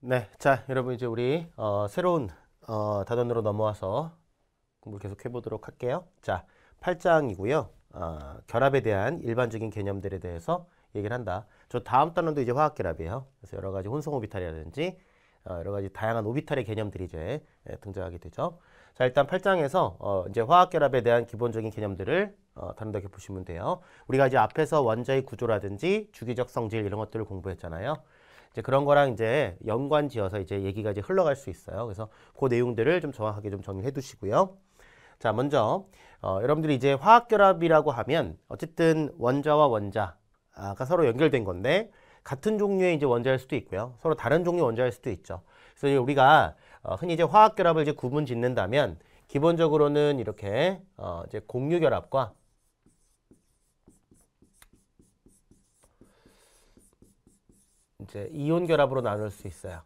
네, 자 여러분 이제 우리 어, 새로운 어, 단원으로 넘어와서 공부를 계속 해보도록 할게요. 자, 8장이고요. 어, 아, 결합에 대한 일반적인 개념들에 대해서 얘기를 한다. 저 다음 단원도 이제 화학 결합이에요. 그래서 여러 가지 혼성 오비탈이라든지 어, 여러 가지 다양한 오비탈의 개념들이 이제 예, 등장하게 되죠. 자, 일단 8장에서 어, 이제 화학 결합에 대한 기본적인 개념들을 어, 다룬다고 보시면 돼요. 우리가 이제 앞에서 원자의 구조라든지 주기적 성질 이런 것들을 공부했잖아요. 이제 그런 거랑 이제 연관지어서 이제 얘기가 이제 흘러갈 수 있어요. 그래서 그 내용들을 좀 정확하게 좀 정리해 두시고요. 자, 먼저 어, 여러분들이 이제 화학 결합이라고 하면 어쨌든 원자와 원자가 서로 연결된 건데 같은 종류의 이제 원자일 수도 있고요. 서로 다른 종류 원자일 수도 있죠. 그래서 우리가 어, 흔히 이제 화학 결합을 이제 구분 짓는다면 기본적으로는 이렇게 어, 이제 공유 결합과 이제 이온 결합으로 나눌 수 있어요.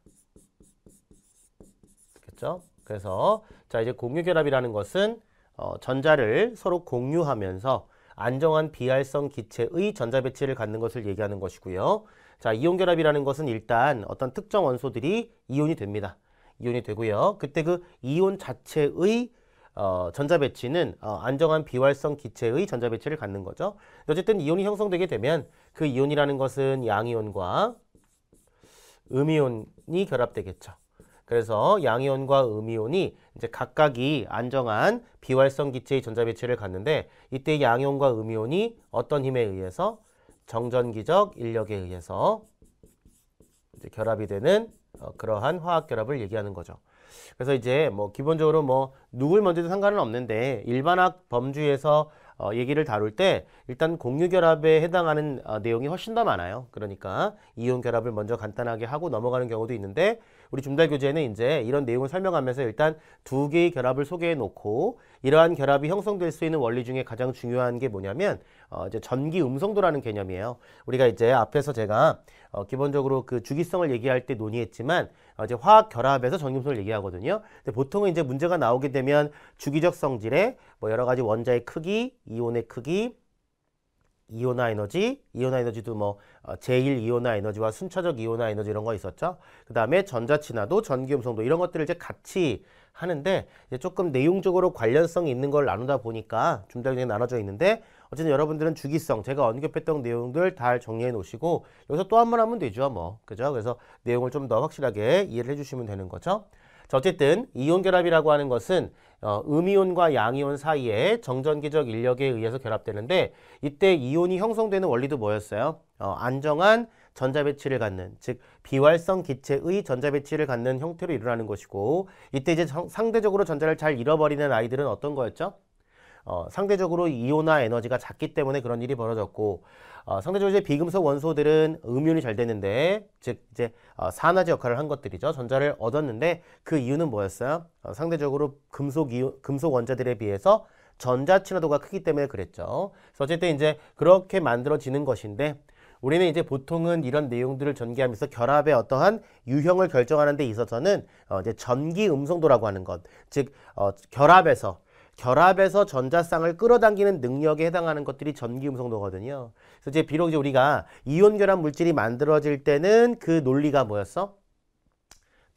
그렇죠? 그래서 자 이제 공유 결합이라는 것은 어, 전자를 서로 공유하면서 안정한 비활성 기체의 전자 배치를 갖는 것을 얘기하는 것이고요. 자 이온 결합이라는 것은 일단 어떤 특정 원소들이 이온이 됩니다. 이온이 되고요. 그때 그 이온 자체의 어, 전자 배치는 어, 안정한 비활성 기체의 전자 배치를 갖는 거죠. 어쨌든 이온이 형성되게 되면 그 이온이라는 것은 양이온과 음이온이 결합되겠죠. 그래서 양이온과 음이온이 이제 각각이 안정한 비활성 기체의 전자 배치를 갖는데 이때 양이온과 음이온이 어떤 힘에 의해서 정전기적 인력에 의해서 결합이 되는 어, 그러한 화학 결합을 얘기하는 거죠. 그래서 이제 뭐 기본적으로 뭐 누굴 먼저도 상관은 없는데 일반학 범주에서 어, 얘기를 다룰 때 일단 공유결합에 해당하는 어, 내용이 훨씬 더 많아요. 그러니까 이온결합을 먼저 간단하게 하고 넘어가는 경우도 있는데 우리 중달 교재는 이제 이런 내용을 설명하면서 일단 두 개의 결합을 소개해 놓고 이러한 결합이 형성될 수 있는 원리 중에 가장 중요한 게 뭐냐면 어, 이제 전기 음성도라는 개념이에요. 우리가 이제 앞에서 제가 어, 기본적으로 그 주기성을 얘기할 때 논의했지만 어, 이제 화학 결합에서 전기음성을 얘기하거든요. 근데 보통은 이제 문제가 나오게 되면 주기적 성질에 뭐 여러 가지 원자의 크기, 이온의 크기, 이온화 에너지, 이온화 에너지도 뭐 어, 제1이온화 에너지와 순차적 이온화 에너지 이런 거 있었죠. 그 다음에 전자친화도, 전기음성도 이런 것들을 이제 같이 하는데 조금 내용적으로 관련성이 있는 걸 나누다 보니까 좀더 나눠져 있는데 어쨌든 여러분들은 주기성 제가 언급했던 내용들 다 정리해 놓으시고 여기서 또 한 번 하면 되죠 뭐 그죠 그래서 내용을 좀 더 확실하게 이해를 해주시면 되는 거죠 자 어쨌든 이온결합이라고 하는 것은 어, 음이온과 양이온 사이에 정전기적 인력에 의해서 결합되는데 이때 이온이 형성되는 원리도 뭐였어요 어, 안정한 전자 배치를 갖는 즉 비활성 기체의 전자 배치를 갖는 형태로 일어나는 것이고 이때 이제 상대적으로 전자를 잘 잃어버리는 아이들은 어떤 거였죠? 어, 상대적으로 이온화 에너지가 작기 때문에 그런 일이 벌어졌고 어, 상대적으로 이제 비금속 원소들은 음윤이 잘됐는데즉 이제 어, 산화제 역할을 한 것들이죠 전자를 얻었는데 그 이유는 뭐였어요? 어, 상대적으로 금속 이 금속 원자들에 비해서 전자 친화도가 크기 때문에 그랬죠. 그래서 어쨌든 이제 그렇게 만들어지는 것인데 우리는 이제 보통은 이런 내용들을 전개하면서 결합의 어떠한 유형을 결정하는 데 있어서는 어, 이제 전기 음성도라고 하는 것, 즉 어, 결합에서 결합에서 전자쌍을 끌어당기는 능력에 해당하는 것들이 전기음성도거든요. 그래서 이제 비록 이제 우리가 이온 결합 물질이 만들어질 때는 그 논리가 뭐였어?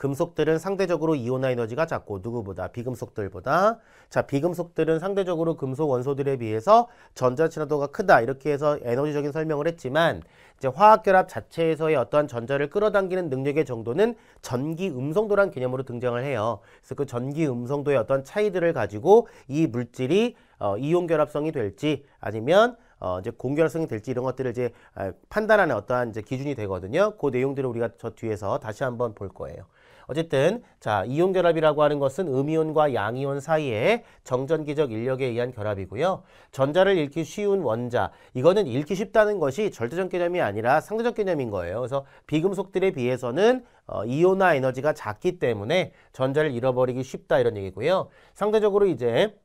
금속들은 상대적으로 이온화 에너지가 작고 누구보다 비금속들보다 자 비금속들은 상대적으로 금속 원소들에 비해서 전자 친화도가 크다 이렇게 해서 에너지적인 설명을 했지만 이제 화학 결합 자체에서의 어떠한 전자를 끌어당기는 능력의 정도는 전기 음성도란 개념으로 등장을 해요. 그래서 그 전기 음성도의 어떤 차이들을 가지고 이 물질이 어, 이온 결합성이 될지 아니면 어, 이제 공결성이 될지 이런 것들을 이제 아, 판단하는 어떠한 이제 기준이 되거든요. 그 내용들을 우리가 저 뒤에서 다시 한번 볼 거예요. 어쨌든 자 이온 결합이라고 하는 것은 음이온과 양이온 사이에 정전기적 인력에 의한 결합이고요. 전자를 잃기 쉬운 원자 이거는 잃기 쉽다는 것이 절대적 개념이 아니라 상대적 개념인 거예요. 그래서 비금속들에 비해서는 어, 이온화 에너지가 작기 때문에 전자를 잃어버리기 쉽다 이런 얘기고요. 상대적으로 이제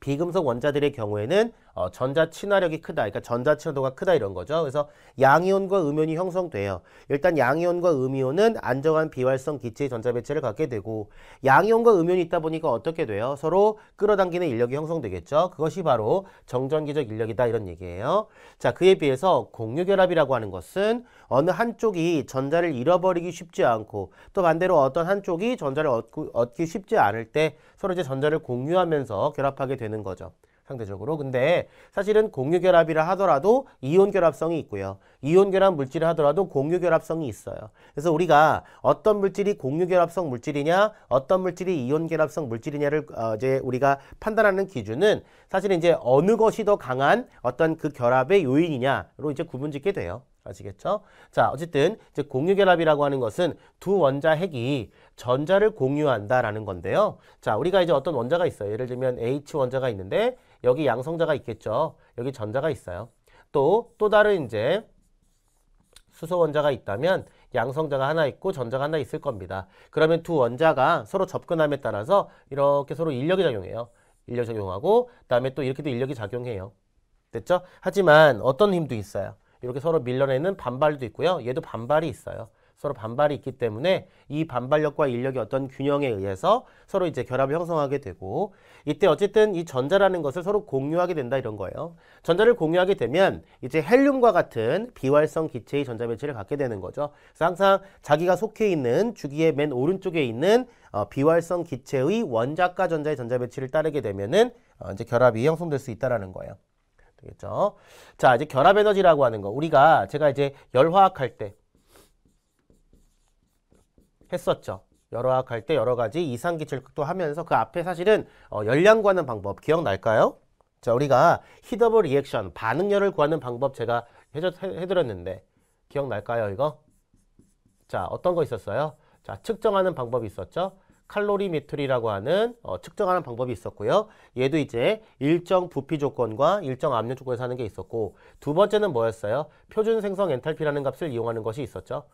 비금속 원자들의 경우에는 어, 전자 친화력이 크다. 그러니까 전자 친화도가 크다 이런 거죠. 그래서 양이온과 음이온이 형성돼요. 일단 양이온과 음이온은 안정한 비활성 기체의 전자 배치를 갖게 되고 양이온과 음이온이 있다 보니까 어떻게 돼요? 서로 끌어당기는 인력이 형성되겠죠. 그것이 바로 정전기적 인력이다 이런 얘기예요. 자, 그에 비해서 공유결합이라고 하는 것은 어느 한쪽이 전자를 잃어버리기 쉽지 않고 또 반대로 어떤 한쪽이 전자를 얻고, 얻기 쉽지 않을 때 서로 이제 전자를 공유하면서 결합하게 되는 거죠. 상대적으로. 근데 사실은 공유결합이라 하더라도 이온결합성이 있고요. 이온결합 물질을 하더라도 공유결합성이 있어요. 그래서 우리가 어떤 물질이 공유결합성 물질이냐, 어떤 물질이 이온결합성 물질이냐를 어, 이제 우리가 판단하는 기준은 사실은 이제 어느 것이 더 강한 어떤 그 결합의 요인이냐로 이제 구분짓게 돼요. 아시겠죠? 자, 어쨌든 이제 공유결합이라고 하는 것은 두 원자 핵이 전자를 공유한다라는 건데요. 자, 우리가 이제 어떤 원자가 있어요. 예를 들면 H 원자가 있는데 여기 양성자가 있겠죠. 여기 전자가 있어요. 또, 또 다른 이제 수소 원자가 있다면 양성자가 하나 있고 전자가 하나 있을 겁니다. 그러면 두 원자가 서로 접근함에 따라서 이렇게 서로 인력이 작용해요. 인력 작용하고 그다음에 또 이렇게도 인력이 작용해요. 됐죠? 하지만 어떤 힘도 있어요. 이렇게 서로 밀려내는 반발도 있고요. 얘도 반발이 있어요. 서로 반발이 있기 때문에 이 반발력과 인력이 어떤 균형에 의해서 서로 이제 결합을 형성하게 되고 이때 어쨌든 이 전자라는 것을 서로 공유하게 된다 이런 거예요. 전자를 공유하게 되면 이제 헬륨과 같은 비활성 기체의 전자 배치를 갖게 되는 거죠. 그래서 항상 자기가 속해 있는 주기의 맨 오른쪽에 있는 어, 비활성 기체의 원자과 전자의 전자 배치를 따르게 되면은 어, 이제 결합이 형성될 수 있다라는 거예요. 되겠죠? 자, 이제 결합 에너지라고 하는 거. 우리가 제가 이제 열화학 할때 했었죠. 여러 학할때 여러 가지 이상기 절극도 하면서 그 앞에 사실은 어, 열량 구하는 방법 기억날까요? 자 우리가 히더블 리액션 반응열을 구하는 방법 제가 해줘, 해, 해드렸는데 기억날까요 이거? 자 어떤 거 있었어요? 자 측정하는 방법이 있었죠. 칼로리미터리라고 하는 어, 측정하는 방법이 있었고요. 얘도 이제 일정 부피 조건과 일정 압력 조건에서 하는 게 있었고 두 번째는 뭐였어요? 표준 생성 엔탈피라는 값을 이용하는 것이 있었죠.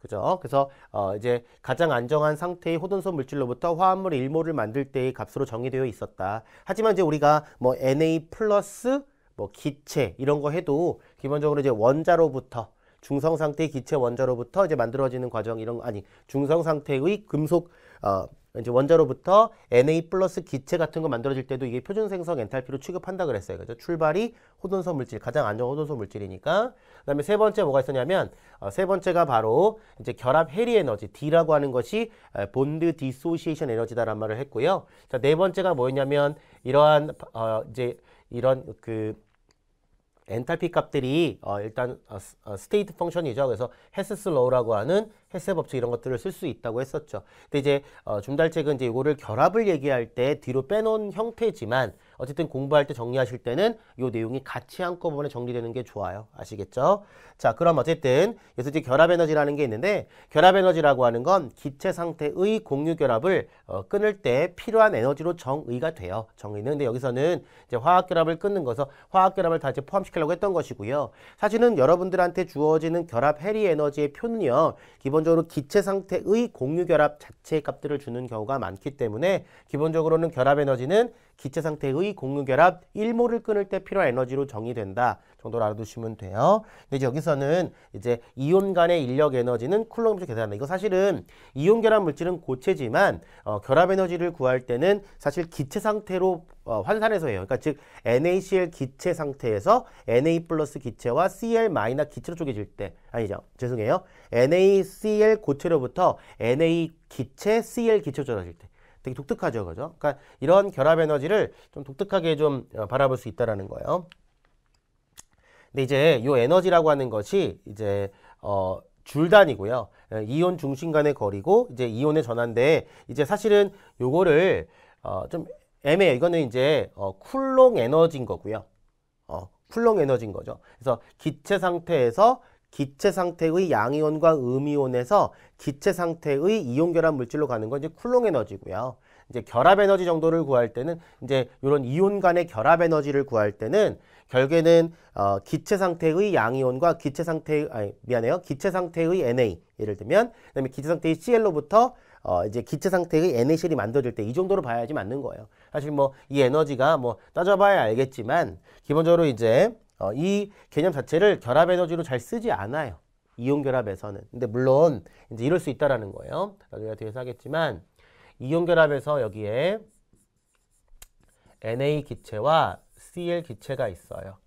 그죠? 그래서 어 이제 가장 안정한 상태의 호돈소 물질로부터 화합물 일몰을 만들 때의 값으로 정의되어 있었다. 하지만 이제 우리가 뭐 Na 플러스 뭐 기체 이런 거 해도 기본적으로 이제 원자로부터 중성 상태의 기체 원자로부터 이제 만들어지는 과정 이런 거 아니 중성 상태의 금속 어 이제 원자로부터 Na 플러스 기체 같은 거 만들어질 때도 이게 표준 생성 엔탈피로 취급한다 그랬어요. 그죠? 출발이 호전소 물질, 가장 안정 호전소 물질이니까. 그다음에 세 번째 뭐가 있었냐면 어, 세 번째가 바로 이제 결합 해리 에너지 D라고 하는 것이 본드 디소시에이션 에너지다라 말을 했고요. 자, 네 번째가 뭐였냐면 이러한 어 이제 이런 그 엔탈피 값들이 어 일단 어, 스테이트 펑션이죠. 어, 그래서 헤스스 로우라고 하는 헬세 법칙 이런 것들을 쓸 수 있다고 했었죠. 근데 이제 어, 중달책은 이제 이거를 결합을 얘기할 때 뒤로 빼놓은 형태지만 어쨌든 공부할 때 정리하실 때는 이 내용이 같이 한꺼번에 정리되는 게 좋아요. 아시겠죠? 자, 그럼 어쨌든 그래서 이제 결합 에너지라는 게 있는데 결합 에너지라고 하는 건 기체 상태의 공유 결합을 어, 끊을 때 필요한 에너지로 정의가 돼요. 정의는 근데 여기서는 이제 화학 결합을 끊는 거서 화학 결합을 다 이제 포함시키려고 했던 것이고요. 사실은 여러분들한테 주어지는 결합 해리 에너지의 표는요. 기본 기본적으로 기체 상태의 공유 결합 자체 값들을 주는 경우가 많기 때문에 기본적으로는 결합 에너지는 기체 상태의 공유결합 일모를 끊을 때 필요한 에너지로 정의된다 정도로 알아두시면 돼요. 이제 여기서는 이제 이온 간의 인력 에너지는 쿨롱 비율 계산한다. 이거 사실은 이온 결합 물질은 고체지만 어, 결합 에너지를 구할 때는 사실 기체 상태로 어, 환산해서 해요. 그러니까 즉 NaCl 기체 상태에서 Na 플러스 기체와 Cl 마이너 기체로 쪼개질 때 아니죠. 죄송해요. NaCl 고체로부터 Na 기체, Cl 기체로 쪼개질 때 되게 독특하죠, 그죠? 그러니까 이런 결합 에너지를 좀 독특하게 좀 어, 바라볼 수 있다라는 거예요. 근데 이제 요 에너지라고 하는 것이 이제 어 줄단이고요. 예, 이온 중심 간의 거리고 이제 이온의 전환인데 이제 사실은 요거를 어좀애매해 이거는 이제 어 쿨롱 에너지인 거고요. 어 쿨롱 에너지인 거죠. 그래서 기체 상태에서 기체 상태의 양이온과 음이온에서 기체 상태의 이온 결합 물질로 가는 건 이제 쿨롱 에너지고요. 이제 결합 에너지 정도를 구할 때는 이제 이런 이온 간의 결합 에너지를 구할 때는 결국에는 어, 기체 상태의 양이온과 기체 상태 의 아니 미안해요. 기체 상태의 Na 예를 들면 그다음에 기체 상태의 CL로부터 어, 이제 기체 상태의 NaCl이 만들어질 때 이 정도로 봐야지 맞는 거예요. 사실 뭐 이 에너지가 뭐 따져봐야 알겠지만 기본적으로 이제 어, 이 개념 자체를 결합 에너지로 잘 쓰지 않아요. 이온 결합에서는. 근데 물론 이제 이럴 수 있다라는 거예요. 나중에 뒤에서 하겠지만 이온 결합에서 여기에 Na 기체와 Cl 기체가 있어요.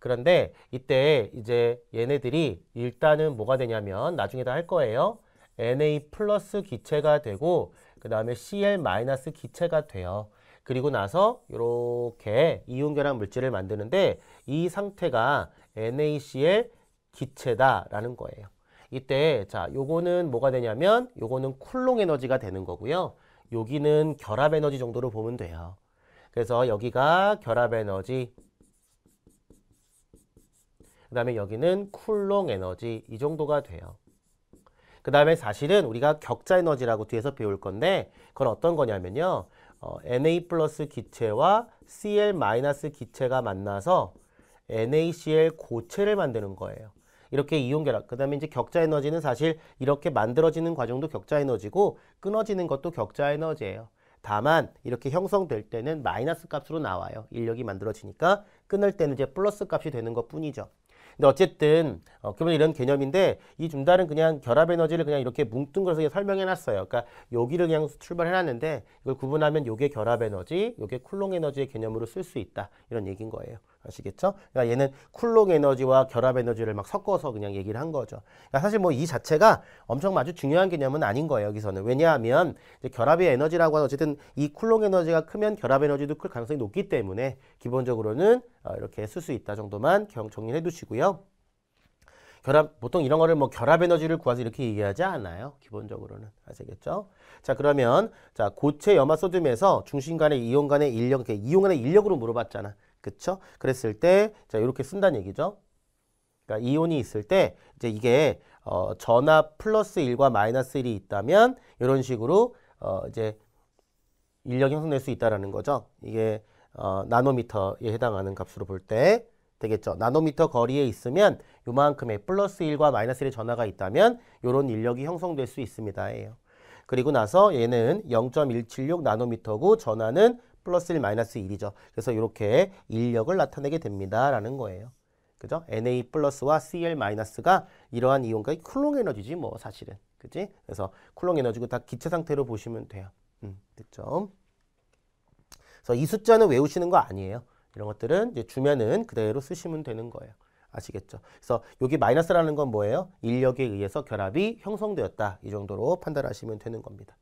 그런데 이때 이제 얘네들이 일단은 뭐가 되냐면 나중에 다 할 거예요. Na 플러스 기체가 되고 그 다음에 Cl 마이너스 기체가 돼요. 그리고 나서 이렇게 이온결합 물질을 만드는데 이 상태가 NaCl 기체다라는 거예요. 이때 자 요거는 뭐가 되냐면 요거는 쿨롱 에너지가 되는 거고요. 여기는 결합 에너지 정도로 보면 돼요. 그래서 여기가 결합 에너지 그 다음에 여기는 쿨롱 에너지 이 정도가 돼요. 그 다음에 사실은 우리가 격자 에너지라고 뒤에서 배울 건데 그건 어떤 거냐면요. 어, Na 플러스 기체와 Cl 마이너스 기체가 만나서 NaCl 고체를 만드는 거예요. 이렇게 이온 결합. 그다음에 이제 격자 에너지는 사실 이렇게 만들어지는 과정도 격자 에너지고 끊어지는 것도 격자 에너지예요. 다만 이렇게 형성될 때는 마이너스 값으로 나와요. 인력이 만들어지니까 끊을 때는 이제 플러스 값이 되는 것뿐이죠. 근데 어쨌든 어, 그러면 이런 개념인데 이 준달은 그냥 결합 에너지를 그냥 이렇게 뭉뚱그려서 설명해 놨어요. 그러니까 여기를 그냥 출발해 놨는데 이걸 구분하면 요게 결합 에너지, 요게 쿨롱 에너지의 개념으로 쓸 수 있다. 이런 얘기인 거예요. 아시겠죠? 그러니까 얘는 쿨롱 에너지와 결합 에너지를 막 섞어서 그냥 얘기를 한 거죠. 그러니까 사실 뭐 이 자체가 엄청 아주 중요한 개념은 아닌 거예요. 여기서는 왜냐하면 이제 결합의 에너지라고 하는 어쨌든 이 쿨롱 에너지가 크면 결합 에너지도 클 가능성이 높기 때문에 기본적으로는 어, 이렇게 쓸 수 있다 정도만 정리해 두시고요. 결합 보통 이런 거를 뭐 결합 에너지를 구하서 이렇게 얘기하지 않아요. 기본적으로는 아시겠죠? 자 그러면 자 고체 염화 소듐에서 중심 간의 이용 간의 인력 이렇게 이용 간의 인력으로 물어봤잖아. 그쵸? 그랬을 때, 자, 이렇게 쓴다는 얘기죠. 그러니까 이온이 있을 때, 이제 이게, 어, 전압 플러스 1과 마이너스 1이 있다면, 이런 식으로, 어, 이제, 인력이 형성될 수 있다라는 거죠. 이게, 어, 나노미터에 해당하는 값으로 볼 때, 되겠죠. 나노미터 거리에 있으면 요만큼의 플러스 1과 마이너스 1의 전화가 있다면 요런 인력이 형성될 수 있습니다. 예요. 그리고 나서 얘는 0.176 나노미터고 전화는 플러스 1 마이너스 1이죠. 그래서 이렇게 인력을 나타내게 됩니다라는 거예요. 그죠? Na 플러스와 Cl 마이너스가 이러한 이온과 쿨롱 에너지지 뭐 사실은. 그지? 그래서 쿨롱 에너지고 다 기체 상태로 보시면 돼요. 음, 됐죠? 그래서 이 숫자는 외우시는 거 아니에요. 이런 것들은 이제 주면은 그대로 쓰시면 되는 거예요. 아시겠죠? 그래서 여기 마이너스라는 건 뭐예요? 인력에 의해서 결합이 형성되었다. 이 정도로 판단하시면 되는 겁니다.